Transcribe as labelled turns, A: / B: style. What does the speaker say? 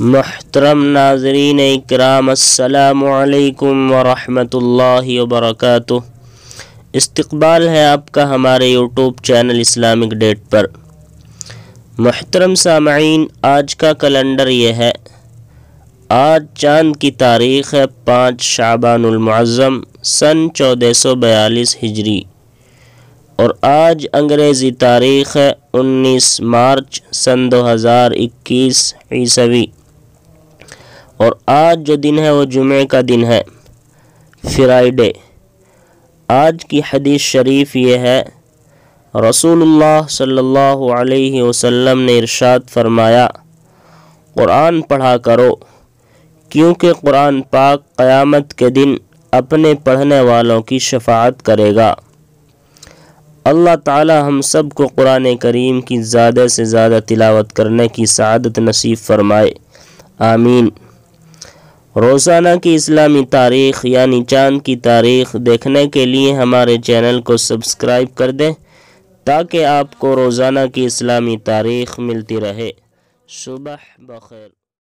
A: محترم ناظرین اکرام السلام علیکم ورحمۃ اللہ وبرکاتہ استقبال ہے آپ کا ہمارے یوٹیوب چینل اسلامک ڈیٹ پر محترم سامعین آج کا کلنڈر یہ ہے آج چاند کی تاریخ ہے پانچ شعبان المعظم سن چودہ سو بیالیس ہجری اور آج انگریزی تاریخ ہے انیس مارچ سن دو ہزار اکیس عیسوی اور آج جو دن ہے وہ جمعہ کا دن ہے فرائیڈے آج کی حدیث شریف یہ ہے رسول اللہ صلی اللہ علیہ وسلم نے ارشاد فرمایا قرآن پڑھا کرو کیونکہ قرآن پاک قیامت کے دن اپنے پڑھنے والوں کی شفاعت کرے گا اللہ تعالی ہم سب کو قرآن کریم کی زیادہ سے زیادہ تلاوت کرنے کی سعادت نصیب فرمائے آمین روزانہ کی اسلامی تاریخ یعنی چاند کی تاریخ دیکھنے کے لیے ہمارے چینل کو سبسکرائب کر دیں تاکہ آپ کو روزانہ کی اسلامی تاریخ ملتی رہے صبح بخیر